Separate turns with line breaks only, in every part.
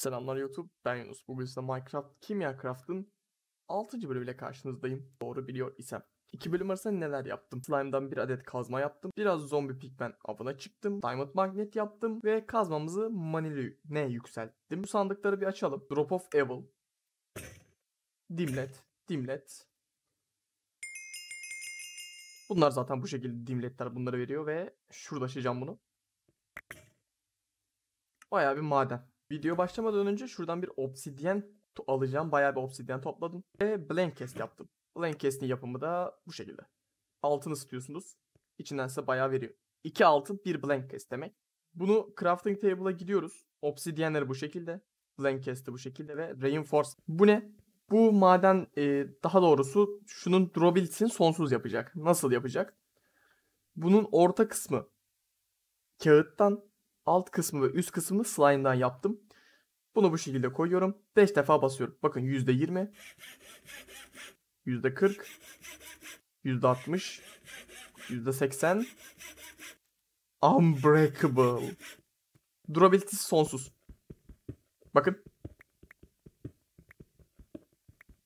Selamlar YouTube, ben Yunus. Bugün size Minecraft Kimya Craft'ın 6. bölümüyle karşınızdayım. Doğru biliyor isem. 2 bölüm arasında neler yaptım? Slime'dan bir adet kazma yaptım. Biraz zombi pigment avına çıktım. Diamond magnet yaptım. Ve kazmamızı manili ne yükselttim. Bu sandıkları bir açalım. Drop of Evil. Dimlet. Dimlet. Bunlar zaten bu şekilde dimletler bunları veriyor ve şurada açacağım bunu. Bayağı bir maden. Video başlamadan önce şuradan bir obsidyen alacağım. Bayağı bir obsidyen topladım. Ve blankcast yaptım. Blankcast'in yapımı da bu şekilde. Altın ısıtıyorsunuz. İçinden size bayağı veriyor. İki altın, 1 blankcast demek. Bunu crafting table'a gidiyoruz. Obsidyenleri bu şekilde. Blankcast'ı bu şekilde ve reinforce. Bu ne? Bu maden e, daha doğrusu şunun drawability'sini sonsuz yapacak. Nasıl yapacak? Bunun orta kısmı kağıttan alt kısmı ve üst kısmını slime'dan yaptım. Bunu bu şekilde koyuyorum. 5 defa basıyorum. Bakın %20, %40, %60, %80. Unbreakable. durability sonsuz. Bakın.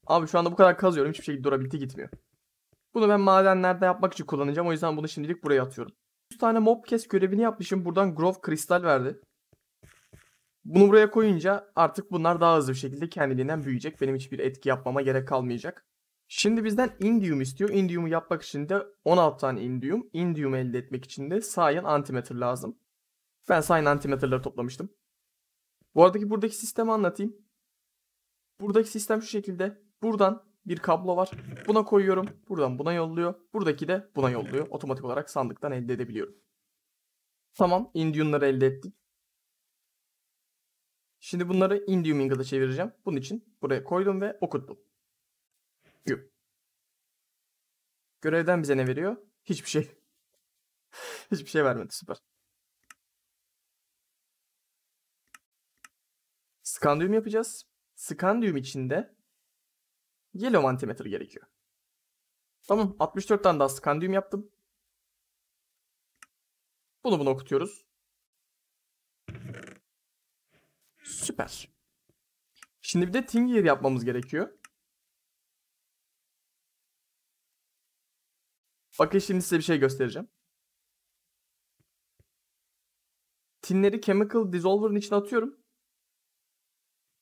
Abi şu anda bu kadar kazıyorum. Hiçbir şekilde durability gitmiyor. Bunu ben madenlerde yapmak için kullanacağım. O yüzden bunu şimdilik buraya atıyorum. 100 tane mob kes görevini yapmışım. Buradan Grove kristal verdi. Bunu buraya koyunca artık bunlar daha hızlı bir şekilde kendiliğinden büyüyecek. Benim hiçbir etki yapmama gerek kalmayacak. Şimdi bizden indium istiyor. Indium'u yapmak için de 16 tane indium. Indium elde etmek için de cyan antimatter lazım. Ben cyan antimatterları toplamıştım. Bu aradaki buradaki sistemi anlatayım. Buradaki sistem şu şekilde. Buradan bir kablo var. Buna koyuyorum. Buradan buna yolluyor. Buradaki de buna yolluyor. Otomatik olarak sandıktan elde edebiliyorum. Tamam. Indium'ları elde ettik. Şimdi bunları Indium Inglet'a çevireceğim. Bunun için buraya koydum ve okuttum. Güm. Görevden bize ne veriyor? Hiçbir şey. Hiçbir şey vermedi. Süper. Scandium yapacağız. Scandium içinde yellow mantimeter gerekiyor. Tamam 64 tane daha skandium yaptım. Bunu bunu okutuyoruz. Süper. Şimdi bir de Tingier yapmamız gerekiyor. Bakın şimdi size bir şey göstereceğim. Tinleri Chemical Dissolver'ın içine atıyorum.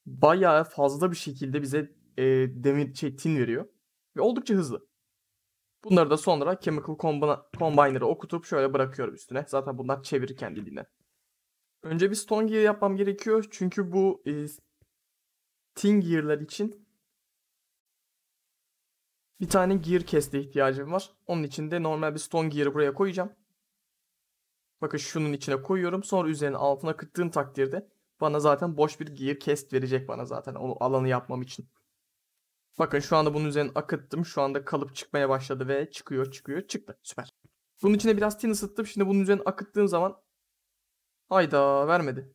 Bayağı fazla bir şekilde bize e, demir şey tin veriyor ve oldukça hızlı. Bunları da sonra Chemical Combiner'ı okutup şöyle bırakıyorum üstüne. Zaten bunlar çevirir kendiliğinden. Önce bir Stone Gear yapmam gerekiyor. Çünkü bu e, Tin Gear'lar için bir tane Gear Cast'e ihtiyacım var. Onun için de normal bir Stone Gear'ı buraya koyacağım. Bakın şunun içine koyuyorum. Sonra üzerine altına kıttığım takdirde bana zaten boş bir Gear Cast verecek bana zaten o alanı yapmam için. Bakın şu anda bunun üzerine akıttım. Şu anda kalıp çıkmaya başladı ve çıkıyor çıkıyor çıktı. Süper. Bunun içine biraz tin ısıttım. Şimdi bunun üzerine akıttığım zaman hayda vermedi.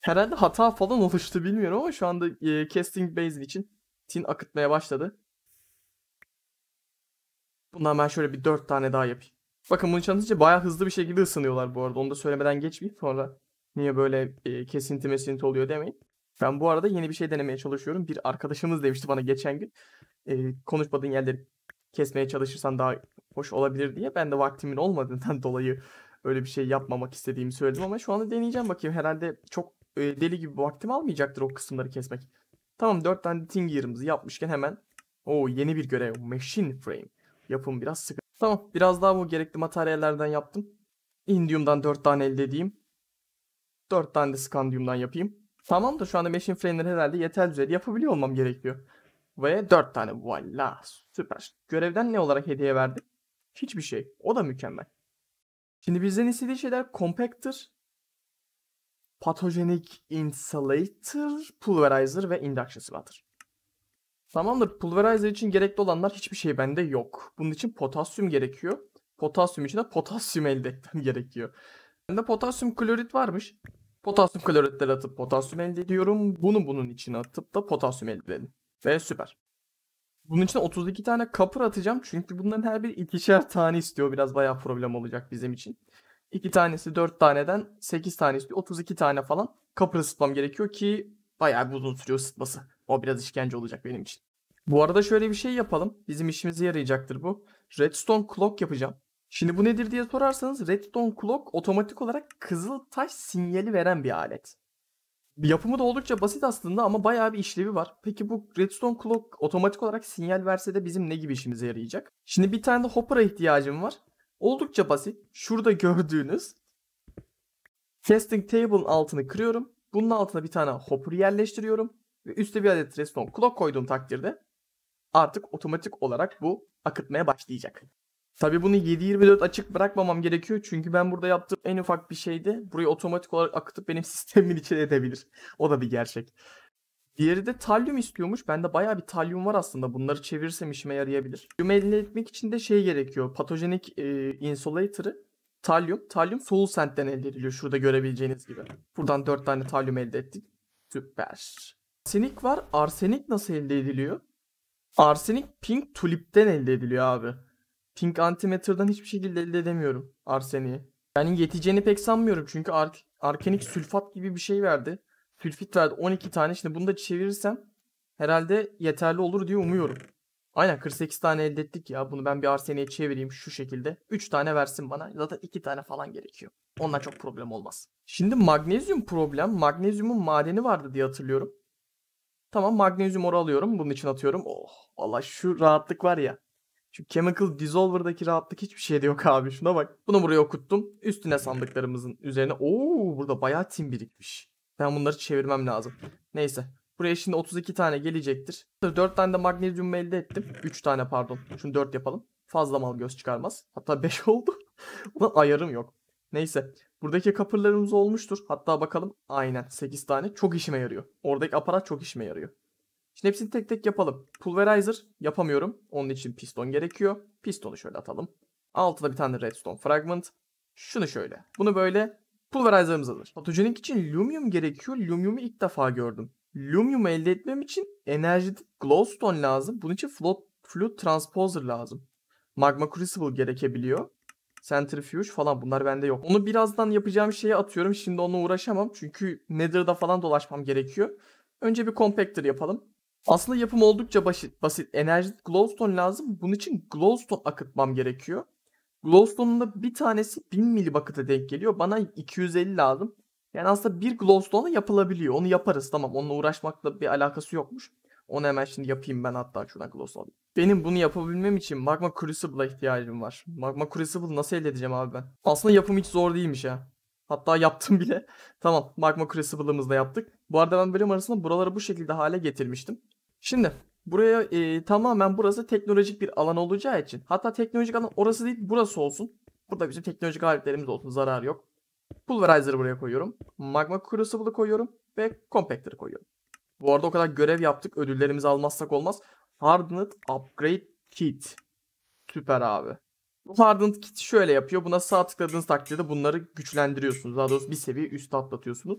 Herhalde hata falan oluştu bilmiyorum ama şu anda e, casting basin için tin akıtmaya başladı. Bundan ben şöyle bir 4 tane daha yapayım. Bakın bunu çalışınca baya hızlı bir şekilde ısınıyorlar bu arada. Onu da söylemeden geçmeyeyim sonra niye böyle e, kesinti mesinti oluyor demeyin. Ben bu arada yeni bir şey denemeye çalışıyorum. Bir arkadaşımız demişti bana geçen gün. E, konuşmadığın yerleri kesmeye çalışırsan daha hoş olabilir diye. Ben de vaktimin olmadığından dolayı öyle bir şey yapmamak istediğimi söyledim ama şu anda deneyeceğim bakayım. Herhalde çok e, deli gibi vaktim almayacaktır o kısımları kesmek. Tamam 4 tane Tinger'ımızı yapmışken hemen o yeni bir görev Machine Frame. Yapım biraz sıkı. Tamam biraz daha bu gerekli materyallerden yaptım. Indium'dan 4 tane elde edeyim. 4 tane de Scandium'dan yapayım. Tamam da şu anda Machine Frame'leri herhalde yeter düzeyde yapabiliyor olmam gerekiyor. Ve 4 tane. Valla süper. Görevden ne olarak hediye verdik? Hiçbir şey. O da mükemmel. Şimdi bizden istediği şeyler Compactor, Pathogenic Insulator, Pulverizer ve Induction Splatter. Tamamdır. Pulverizer için gerekli olanlar hiçbir şey bende yok. Bunun için potasyum gerekiyor. Potasyum için de potasyum elde etmem gerekiyor. Bende potasyum klorit varmış. Potasyum kloritler atıp potasyum elde ediyorum. Bunu bunun için atıp da potasyum elde edelim. Ve süper. Bunun için 32 tane kapır atacağım. Çünkü bunların her bir ikişer tane istiyor. Biraz bayağı problem olacak bizim için. 2 tanesi 4 taneden 8 tane istiyor. 32 tane falan kapır ısıtmam gerekiyor ki bayağı bir uzun sürüyor ısıtması. O biraz işkence olacak benim için. Bu arada şöyle bir şey yapalım. Bizim işimize yarayacaktır bu. Redstone clock yapacağım. Şimdi bu nedir diye sorarsanız Redstone Clock otomatik olarak kızıl taş sinyali veren bir alet. Yapımı da oldukça basit aslında ama bayağı bir işlevi var. Peki bu Redstone Clock otomatik olarak sinyal verse de bizim ne gibi işimize yarayacak? Şimdi bir tane de hopper'a ihtiyacım var. Oldukça basit. Şurada gördüğünüz casting table'ın altını kırıyorum. Bunun altına bir tane hopper yerleştiriyorum. Ve üstte bir adet redstone clock koyduğum takdirde artık otomatik olarak bu akıtmaya başlayacak. Tabi bunu 724 açık bırakmamam gerekiyor. Çünkü ben burada yaptığım en ufak bir şeyde burayı otomatik olarak akıtıp benim sistemin içine edebilir. O da bir gerçek. Diğeri de talyum istiyormuş. Bende baya bir talyum var aslında. Bunları çevirsem işime yarayabilir. Talyum elde etmek için de şey gerekiyor. Patojenik e, insulator'ı talyum. Talyum soğul sentten elde ediliyor. Şurada görebileceğiniz gibi. Buradan 4 tane talyum elde ettik. Süper. Arsenik var. Arsenik nasıl elde ediliyor? Arsenik pink tulipten elde ediliyor abi. Pink Antimatter'dan hiçbir şekilde elde edemiyorum arseniği. Yani yeteceğini pek sanmıyorum çünkü ar arkenik sülfat gibi bir şey verdi. Sülfit verdi 12 tane. Şimdi bunu da çevirirsem herhalde yeterli olur diye umuyorum. Aynen 48 tane elde ettik ya. Bunu ben bir arseniğe çevireyim şu şekilde. 3 tane versin bana. Zaten 2 tane falan gerekiyor. Ondan çok problem olmaz. Şimdi magnezyum problem. Magnezyumun madeni vardı diye hatırlıyorum. Tamam magnezyum oru alıyorum. Bunun için atıyorum. Oh valla şu rahatlık var ya. Şu Chemical Dissolver'daki rahatlık hiçbir şeyde yok abi. Şuna bak. Bunu buraya okuttum. Üstüne sandıklarımızın üzerine. ooo burada bayağı tim birikmiş. Ben bunları çevirmem lazım. Neyse. Buraya şimdi 32 tane gelecektir. 4 tane de magnezyum elde ettim. 3 tane pardon. Şunu 4 yapalım. Fazla mal göz çıkarmaz. Hatta 5 oldu. Ulan ayarım yok. Neyse. Buradaki kapırlarımız olmuştur. Hatta bakalım. Aynen 8 tane. Çok işime yarıyor. Oradaki aparat çok işime yarıyor. Şimdi hepsini tek tek yapalım. Pulverizer yapamıyorum. Onun için piston gerekiyor. Pistonu şöyle atalım. Altıda bir tane redstone fragment. Şunu şöyle. Bunu böyle pulverizer'ımız alır. Patojenik için lumyum gerekiyor. Lumyumu ilk defa gördüm. Lumyumu elde etmem için Enerji glowstone lazım. Bunun için float, fluid transposer lazım. Magma crucible gerekebiliyor. Centrifuge falan bunlar bende yok. Onu birazdan yapacağım şeye atıyorum. Şimdi onunla uğraşamam. Çünkü Nether'da falan dolaşmam gerekiyor. Önce bir compactor yapalım. Aslında yapım oldukça basit. basit. Enerjik glowstone lazım. Bunun için glowstone akıtmam gerekiyor. Glowstone'un da bir tanesi 1000 milibakıta denk geliyor. Bana 250 lazım. Yani aslında bir glowstone'la yapılabiliyor. Onu yaparız tamam. Onunla uğraşmakla bir alakası yokmuş. Onu hemen şimdi yapayım ben hatta şuradan glowstone alayım. Benim bunu yapabilmem için Magma Crucible'a ihtiyacım var. Magma Crucible nasıl elde edeceğim abi ben? Aslında yapım hiç zor değilmiş ya. Hatta yaptım bile. tamam Magma Crucible'ımızı yaptık. Bu arada ben bölüm arasında buraları bu şekilde hale getirmiştim. Şimdi buraya e, tamamen burası teknolojik bir alan olacağı için. Hatta teknolojik alan orası değil burası olsun. Burada bizim teknolojik aletlerimiz olsun zarar yok. Pulverizer'ı buraya koyuyorum. Magma Crucible'ı koyuyorum. Ve Compactor'ı koyuyorum. Bu arada o kadar görev yaptık. Ödüllerimizi almazsak olmaz. Hardened Upgrade Kit. Süper abi. Bu Hardened Kit şöyle yapıyor. Buna sağ tıkladığınız takdirde bunları güçlendiriyorsunuz. Daha doğrusu bir seviye üst atlatıyorsunuz.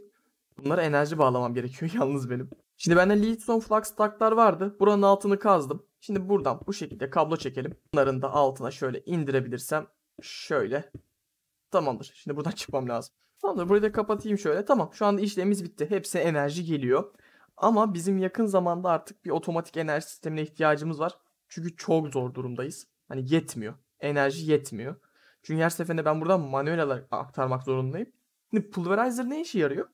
Bunlara enerji bağlamam gerekiyor yalnız benim. Şimdi bende Lithium flux taklar vardı. Buranın altını kazdım. Şimdi buradan bu şekilde kablo çekelim. Bunların da altına şöyle indirebilirsem şöyle. Tamamdır. Şimdi buradan çıkmam lazım. Tamamdır. Burayı da kapatayım şöyle. Tamam. Şu anda işlemimiz bitti. Hepsi enerji geliyor. Ama bizim yakın zamanda artık bir otomatik enerji sistemine ihtiyacımız var. Çünkü çok zor durumdayız. Hani yetmiyor. Enerji yetmiyor. Çünkü her seferinde ben buradan manuel olarak aktarmak zorundayım. Şimdi pulverizer ne işe yarıyor?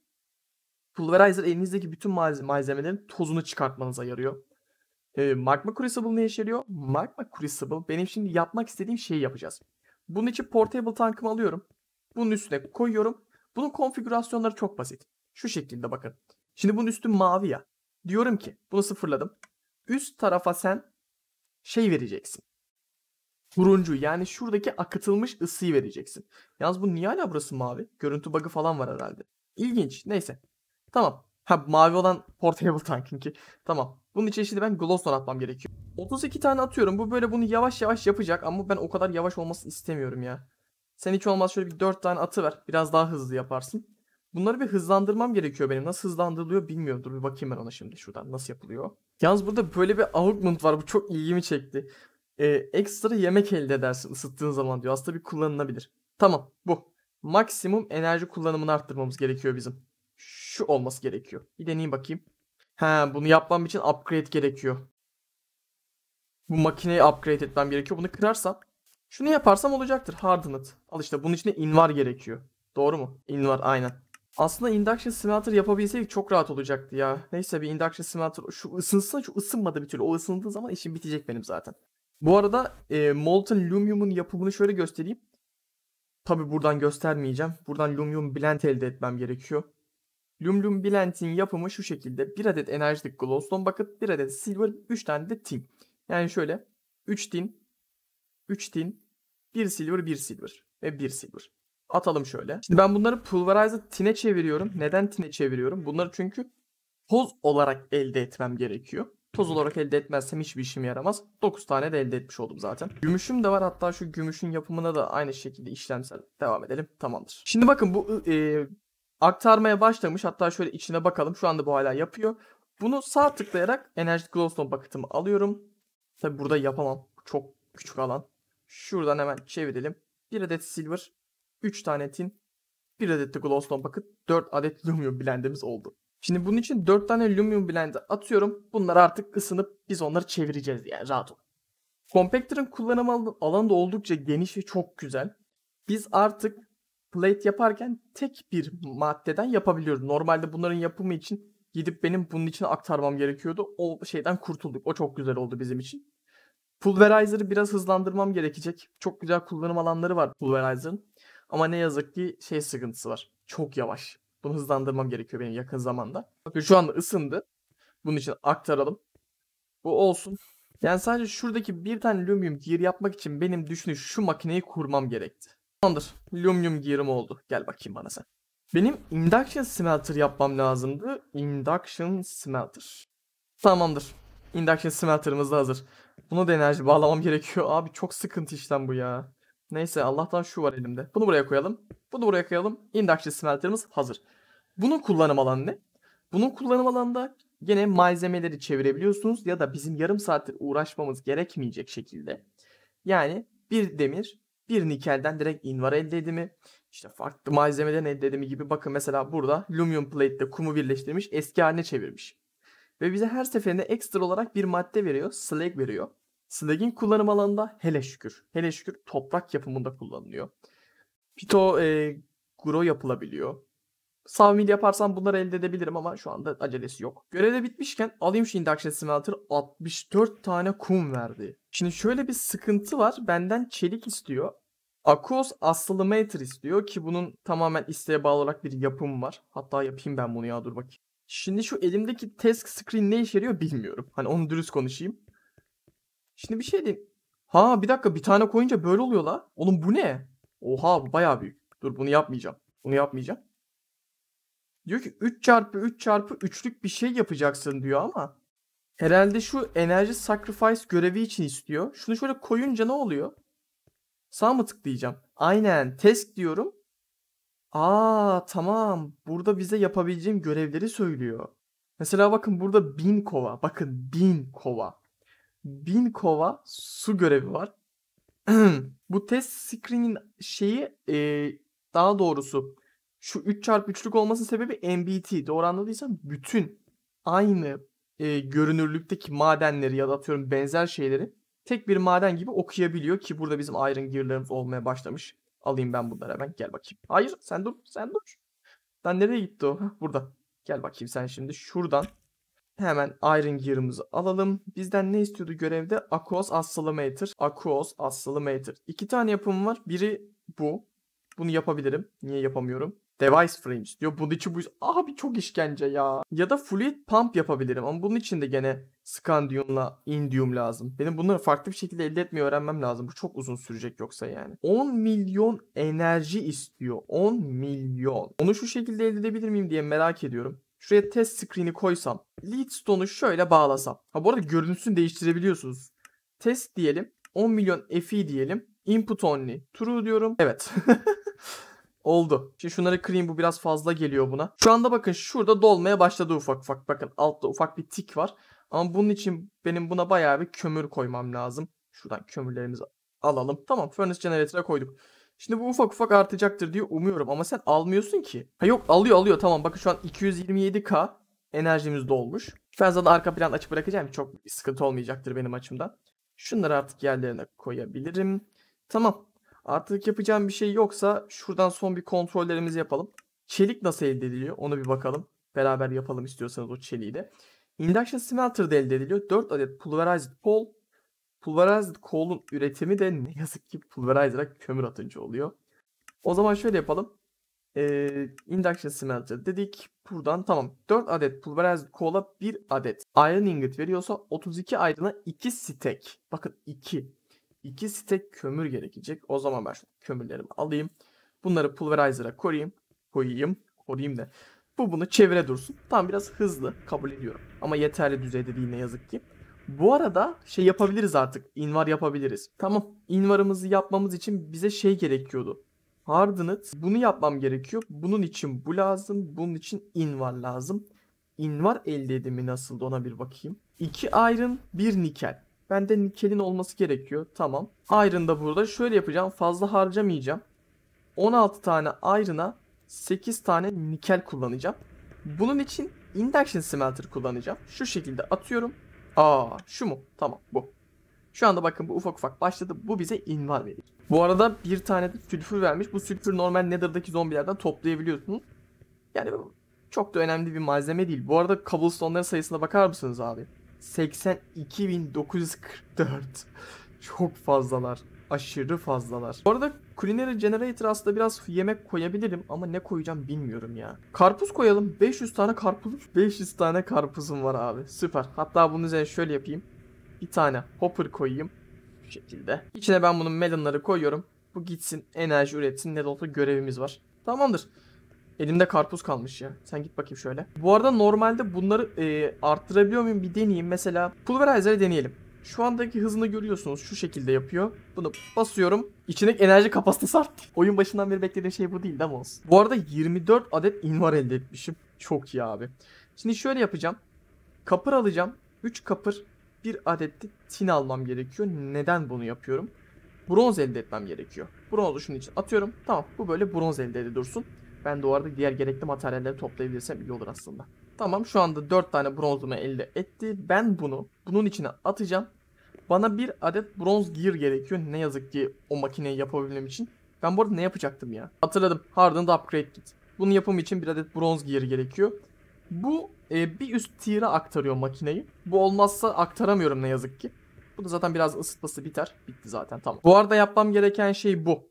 Pulverizer elinizdeki bütün malzeme, malzemelerin tozunu çıkartmanıza yarıyor. E, magma Crucible ne işe yarıyor? Magma Crucible benim şimdi yapmak istediğim şeyi yapacağız. Bunun için portable tankımı alıyorum. Bunun üstüne koyuyorum. Bunun konfigürasyonları çok basit. Şu şekilde bakın. Şimdi bunun üstü mavi ya. Diyorum ki bunu sıfırladım. Üst tarafa sen şey vereceksin. Turuncu yani şuradaki akıtılmış ısıyı vereceksin. Yalnız bu niye hala burası mavi? Görüntü bug'ı falan var herhalde. İlginç. Neyse. Tamam. Ha mavi olan portable tankinki. Tamam. Bunun için şimdi ben glowstone atmam gerekiyor. 32 tane atıyorum. Bu böyle bunu yavaş yavaş yapacak ama ben o kadar yavaş olmasını istemiyorum ya. Sen hiç olmaz şöyle bir 4 tane atı ver. Biraz daha hızlı yaparsın. Bunları bir hızlandırmam gerekiyor benim. Nasıl hızlandırılıyor bilmiyorum. Dur bir bakayım ben ona şimdi şuradan nasıl yapılıyor. Yalnız burada böyle bir augment var. Bu çok ilgimi çekti. Ee, ekstra yemek elde edersin ısıttığın zaman diyor. Aslında bir kullanılabilir. Tamam bu. Maksimum enerji kullanımını arttırmamız gerekiyor bizim şu olması gerekiyor. Bir deneyeyim bakayım. He bunu yapmam için upgrade gerekiyor. Bu makineyi upgrade etmem gerekiyor. Bunu kırarsam şunu yaparsam olacaktır. Hardened. Al işte bunun içine invar gerekiyor. Doğru mu? Invar aynen. Aslında induction simulator yapabilseydik çok rahat olacaktı ya. Neyse bir induction simulator şu ısınsa şu ısınmadı bir türlü. O ısındığı zaman işim bitecek benim zaten. Bu arada e, Molten Lumium'un yapımını şöyle göstereyim. Tabi buradan göstermeyeceğim. Buradan Lumium Blend elde etmem gerekiyor. Lumlum Bilent'in yapımı şu şekilde. bir adet enerjilik glowstone bucket, bir adet silver, üç tane de tin. Yani şöyle üç tin, üç tin, bir silver, bir silver ve bir silver. Atalım şöyle. Şimdi ben bunları pulverizer tine çeviriyorum. Neden tine çeviriyorum? Bunları çünkü toz olarak elde etmem gerekiyor. Toz olarak elde etmezsem hiçbir işim yaramaz. 9 tane de elde etmiş oldum zaten. Gümüşüm de var. Hatta şu gümüşün yapımına da aynı şekilde işlemsel devam edelim. Tamamdır. Şimdi bakın bu e, aktarmaya başlamış. Hatta şöyle içine bakalım. Şu anda bu hala yapıyor. Bunu sağ tıklayarak Enerji Glowstone paketimi alıyorum. Tabi burada yapamam. Çok küçük alan. Şuradan hemen çevirelim. Bir adet silver, 3 tane tin, bir adet de glowstone bucket, 4 adet lumium blendimiz oldu. Şimdi bunun için 4 tane lumium blend'i atıyorum. Bunlar artık ısınıp biz onları çevireceğiz yani rahat ol. Compactor'ın kullanım alanı da oldukça geniş ve çok güzel. Biz artık plate yaparken tek bir maddeden yapabiliyorum. Normalde bunların yapımı için gidip benim bunun için aktarmam gerekiyordu. O şeyden kurtulduk. O çok güzel oldu bizim için. Pulverizer'ı biraz hızlandırmam gerekecek. Çok güzel kullanım alanları var Pulverizer'ın. Ama ne yazık ki şey sıkıntısı var. Çok yavaş. Bunu hızlandırmam gerekiyor benim yakın zamanda. Bakın şu anda ısındı. Bunun için aktaralım. Bu olsun. Yani sadece şuradaki bir tane Lumium Gear yapmak için benim düşünün şu makineyi kurmam gerekti. Tamamdır. Lumyum giyerim oldu. Gel bakayım bana sen. Benim induction smelter yapmam lazımdı. Induction smelter. Tamamdır. Induction smelter'ımız da hazır. Buna da enerji bağlamam gerekiyor. Abi çok sıkıntı işten bu ya. Neyse Allah'tan şu var elimde. Bunu buraya koyalım. Bunu buraya koyalım. Induction smelter'ımız hazır. Bunun kullanım alanı ne? Bunun kullanım alanında gene malzemeleri çevirebiliyorsunuz ya da bizim yarım saattir uğraşmamız gerekmeyecek şekilde. Yani bir demir, bir nikelden direkt invar elde edimi, işte farklı malzemeden elde edimi gibi bakın mesela burada Lumium Plate ile kumu birleştirmiş eski haline çevirmiş. Ve bize her seferinde ekstra olarak bir madde veriyor, slag veriyor. Slag'in kullanım alanında hele şükür, hele şükür toprak yapımında kullanılıyor. Pito e, gro yapılabiliyor. Savmil yaparsam bunları elde edebilirim ama şu anda acelesi yok. Görevde bitmişken alayım şu Induction Smelter 64 tane kum verdi. Şimdi şöyle bir sıkıntı var. Benden çelik istiyor Akos asılı matrix diyor ki bunun tamamen isteğe bağlı olarak bir yapım var. Hatta yapayım ben bunu ya dur bakayım. Şimdi şu elimdeki test screen ne işe yarıyor bilmiyorum. Hani onu dürüst konuşayım. Şimdi bir şey diyeyim. Ha bir dakika bir tane koyunca böyle oluyor la. Oğlum bu ne? Oha bu baya büyük. Dur bunu yapmayacağım. Bunu yapmayacağım. Diyor ki 3 çarpı 3 çarpı 3'lük bir şey yapacaksın diyor ama herhalde şu enerji sacrifice görevi için istiyor. Şunu şöyle koyunca ne oluyor? Sağ mı tıklayacağım? Aynen test diyorum. Aa tamam burada bize yapabileceğim görevleri söylüyor. Mesela bakın burada bin kova. Bakın bin kova. Bin kova su görevi var. Bu test screen'in şeyi e, daha doğrusu şu 3x3'lük olmasının sebebi MBT. Doğru anladıysam bütün aynı e, görünürlükteki madenleri ya da atıyorum benzer şeyleri tek bir maden gibi okuyabiliyor ki burada bizim iron gear'larımız olmaya başlamış. Alayım ben bunları hemen gel bakayım. Hayır sen dur sen dur. Lan nereye gitti o? burada. Gel bakayım sen şimdi şuradan hemen iron gear'ımızı alalım. Bizden ne istiyordu görevde? Aquos Accelerator. Aquos Accelerator. İki tane yapım var. Biri bu. Bunu yapabilirim. Niye yapamıyorum? Device frame diyor. Bunun için bu abi çok işkence ya. Ya da fluid pump yapabilirim ama bunun için de gene scandiumla indium lazım. Benim bunları farklı bir şekilde elde etmeyi öğrenmem lazım. Bu çok uzun sürecek yoksa yani. 10 milyon enerji istiyor. 10 milyon. Onu şu şekilde elde edebilir miyim diye merak ediyorum. Şuraya test screen'i koysam. Leadstone'u şöyle bağlasam. Ha bu arada görüntüsünü değiştirebiliyorsunuz. Test diyelim. 10 milyon FE diyelim. Input only. True diyorum. Evet. Oldu. Şimdi şunları kırayım bu biraz fazla geliyor buna. Şu anda bakın şurada dolmaya başladı ufak ufak. Bakın altta ufak bir tik var. Ama bunun için benim buna bayağı bir kömür koymam lazım. Şuradan kömürlerimizi alalım. Tamam furnace generator'a koyduk. Şimdi bu ufak ufak artacaktır diye umuyorum ama sen almıyorsun ki. Ha yok alıyor alıyor tamam bakın şu an 227k enerjimiz dolmuş. Fazla arka plan açık bırakacağım çok sıkıntı olmayacaktır benim açımdan. Şunları artık yerlerine koyabilirim. Tamam Artık yapacağım bir şey yoksa şuradan son bir kontrollerimizi yapalım. Çelik nasıl elde ediliyor Onu bir bakalım. Beraber yapalım istiyorsanız o çeliği de. Induction Smelter'da elde ediliyor. 4 adet Pulverized coal, Pulverized Coal'un üretimi de ne yazık ki Pulverizer'a kömür atınca oluyor. O zaman şöyle yapalım. Ee, induction Smelter dedik. Buradan tamam. 4 adet Pulverized Coal'a 1 adet Iron Ingot veriyorsa 32 Iron'a 2 stack. Bakın 2. 2 stek kömür gerekecek. O zaman ben kömürlerimi alayım. Bunları pulverizer'a koyayım. Koyayım. Koyayım da. Bu bunu çevire dursun. Tam biraz hızlı kabul ediyorum. Ama yeterli düzeyde değil ne yazık ki. Bu arada şey yapabiliriz artık. Invar yapabiliriz. Tamam. Invarımızı yapmamız için bize şey gerekiyordu. Hardened. Bunu yapmam gerekiyor. Bunun için bu lazım. Bunun için invar lazım. Invar elde edimi nasıldı ona bir bakayım. 2 iron, 1 nikel. Bende nikelin olması gerekiyor. Tamam. Iron da burada. Şöyle yapacağım. Fazla harcamayacağım. 16 tane iron'a 8 tane nikel kullanacağım. Bunun için induction smelter kullanacağım. Şu şekilde atıyorum. Aa şu mu? Tamam bu. Şu anda bakın bu ufak ufak başladı. Bu bize invar verir. Bu arada bir tane de sülfür vermiş. Bu sülfür normal nether'daki zombilerden toplayabiliyorsunuz. Yani çok da önemli bir malzeme değil. Bu arada cobblestone'ların sayısına bakar mısınız abi? 82.944. Çok fazlalar. Aşırı fazlalar. Bu arada Culinary Generator aslında biraz yemek koyabilirim ama ne koyacağım bilmiyorum ya. Karpuz koyalım. 500 tane karpuz. 500 tane karpuzum var abi. Süper. Hatta bunun üzerine şöyle yapayım. Bir tane hopper koyayım. Bu şekilde. İçine ben bunun melonları koyuyorum. Bu gitsin enerji üretsin ne de görevimiz var. Tamamdır. Elimde karpuz kalmış ya. Sen git bakayım şöyle. Bu arada normalde bunları e, arttırabiliyor muyum bir deneyeyim. Mesela pulverizer'i deneyelim. Şu andaki hızını görüyorsunuz. Şu şekilde yapıyor. Bunu basıyorum. İçindeki enerji kapasitesi arttı. Oyun başından beri beklediğim şey bu değil değil mi olsun? Bu arada 24 adet invar elde etmişim. Çok iyi abi. Şimdi şöyle yapacağım. Kapır alacağım. 3 kapır bir adet de tin almam gerekiyor. Neden bunu yapıyorum? Bronz elde etmem gerekiyor. Bronzu şunun için atıyorum. Tamam bu böyle bronz elde dursun. Ben de o arada diğer gerekli materyalleri toplayabilirsem iyi olur aslında. Tamam şu anda 4 tane bronzumu elde etti. Ben bunu bunun içine atacağım. Bana bir adet bronz gear gerekiyor. Ne yazık ki o makineyi yapabilmem için. Ben bu arada ne yapacaktım ya? Hatırladım. Hardened Upgrade Kit. Bunun yapımı için bir adet bronz gear gerekiyor. Bu e, bir üst tier'e aktarıyor makineyi. Bu olmazsa aktaramıyorum ne yazık ki. Bu da zaten biraz ısıtması biter. Bitti zaten tamam. Bu arada yapmam gereken şey bu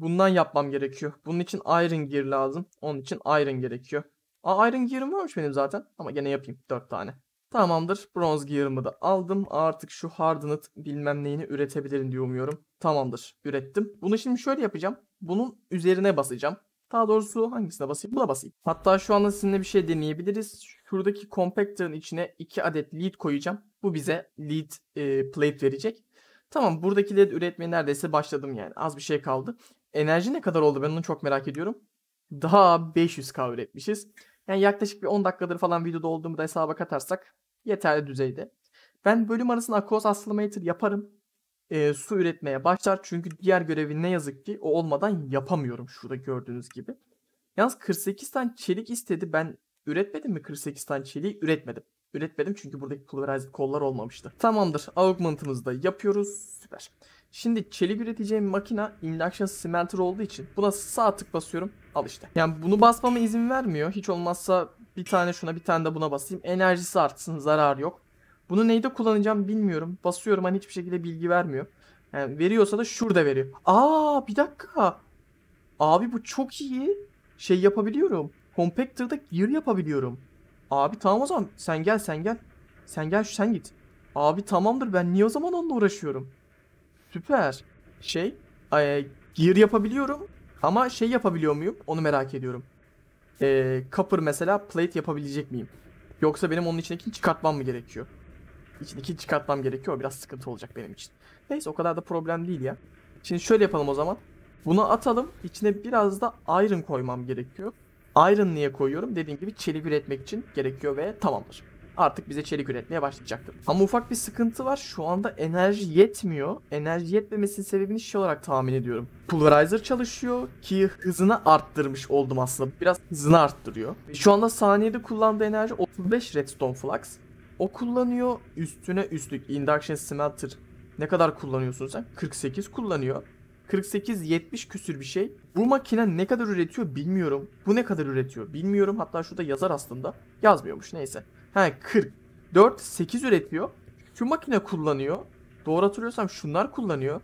bundan yapmam gerekiyor. Bunun için iron gear lazım. Onun için iron gerekiyor. Aa iron gear'ım varmış benim zaten. Ama gene yapayım 4 tane. Tamamdır. Bronze gear'ımı da aldım. Artık şu hardened bilmem neyini üretebilirim diye umuyorum. Tamamdır. Ürettim. Bunu şimdi şöyle yapacağım. Bunun üzerine basacağım. Daha doğrusu hangisine basayım? Buna basayım. Hatta şu anda sizinle bir şey deneyebiliriz. Şuradaki compactor'ın içine 2 adet lead koyacağım. Bu bize lead e, plate verecek. Tamam Buradaki de üretmeye neredeyse başladım yani. Az bir şey kaldı enerji ne kadar oldu ben onu çok merak ediyorum. Daha 500 kavur etmişiz. Yani yaklaşık bir 10 dakikadır falan videoda olduğumu da hesaba katarsak yeterli düzeyde. Ben bölüm arasında Aquos Accelerator yaparım. E, su üretmeye başlar. Çünkü diğer görevi ne yazık ki o olmadan yapamıyorum şurada gördüğünüz gibi. Yalnız 48 tane çelik istedi. Ben üretmedim mi 48 tane çeliği? Üretmedim. Üretmedim çünkü buradaki pulverized kollar olmamıştı. Tamamdır. Augment'ımızı da yapıyoruz. Süper. Şimdi çelik üreteceğim makina induction smelter olduğu için buna sağ tık basıyorum. Al işte. Yani bunu basmama izin vermiyor. Hiç olmazsa bir tane şuna bir tane de buna basayım. Enerjisi artsın zarar yok. Bunu neyde kullanacağım bilmiyorum. Basıyorum hani hiçbir şekilde bilgi vermiyor. Yani veriyorsa da şurada veriyor. Aa bir dakika. Abi bu çok iyi. Şey yapabiliyorum. Compactor'da gear yapabiliyorum. Abi tamam o zaman sen gel sen gel. Sen gel sen git. Abi tamamdır ben niye o zaman onunla uğraşıyorum? Süper. Şey, e, gear yapabiliyorum ama şey yapabiliyor muyum? Onu merak ediyorum. E, copper mesela plate yapabilecek miyim? Yoksa benim onun içindekini çıkartmam mı gerekiyor? İçindeki çıkartmam gerekiyor. Biraz sıkıntı olacak benim için. Neyse o kadar da problem değil ya. Şimdi şöyle yapalım o zaman. Bunu atalım. İçine biraz da iron koymam gerekiyor. Iron niye koyuyorum? Dediğim gibi çelik üretmek için gerekiyor ve tamamdır artık bize çelik üretmeye başlayacaktır. Ama ufak bir sıkıntı var. Şu anda enerji yetmiyor. Enerji yetmemesinin sebebini şey olarak tahmin ediyorum. Pulverizer çalışıyor ki hızını arttırmış oldum aslında. Biraz hızını arttırıyor. Şu anda saniyede kullandığı enerji 35 redstone flux. O kullanıyor üstüne üstlük induction smelter ne kadar kullanıyorsun sen? 48 kullanıyor. 48 70 küsür bir şey. Bu makine ne kadar üretiyor bilmiyorum. Bu ne kadar üretiyor bilmiyorum. Hatta şurada yazar aslında. Yazmıyormuş neyse. Ha 44 8 üretiyor. Şu makine kullanıyor. Doğru hatırlıyorsam şunlar kullanıyor.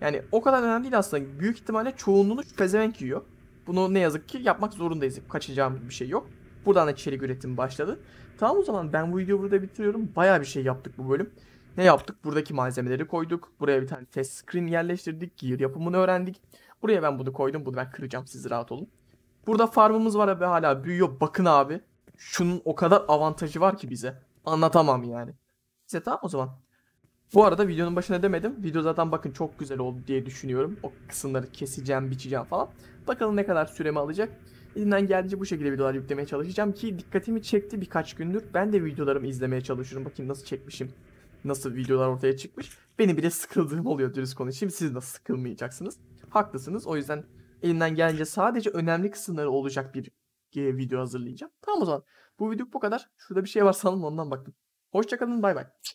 Yani o kadar önemli değil aslında. Büyük ihtimalle çoğunluğunu şu pezevenk yiyor. Bunu ne yazık ki yapmak zorundayız. Kaçacağımız bir şey yok. Buradan da içerik üretimi başladı. Tamam o zaman ben bu videoyu burada bitiriyorum. Baya bir şey yaptık bu bölüm. Ne yaptık? Buradaki malzemeleri koyduk. Buraya bir tane test screen yerleştirdik. Gear yapımını öğrendik. Buraya ben bunu koydum. Bunu ben kıracağım. Siz rahat olun. Burada farmımız var abi. hala büyüyor. Bakın abi şunun o kadar avantajı var ki bize. Anlatamam yani. Size tamam o zaman. Bu arada videonun başına demedim. Video zaten bakın çok güzel oldu diye düşünüyorum. O kısımları keseceğim, biçeceğim falan. Bakalım ne kadar süremi alacak. Elimden geldiğince bu şekilde videolar yüklemeye çalışacağım ki dikkatimi çekti birkaç gündür. Ben de videolarımı izlemeye çalışıyorum. Bakayım nasıl çekmişim. Nasıl videolar ortaya çıkmış. Benim bile sıkıldığım oluyor dürüst konuşayım. Siz nasıl sıkılmayacaksınız? Haklısınız. O yüzden elimden gelince sadece önemli kısımları olacak bir video hazırlayacağım. Tamam o zaman. Bu video bu kadar. Şurada bir şey var sanırım ondan baktım. Hoşçakalın bay bay.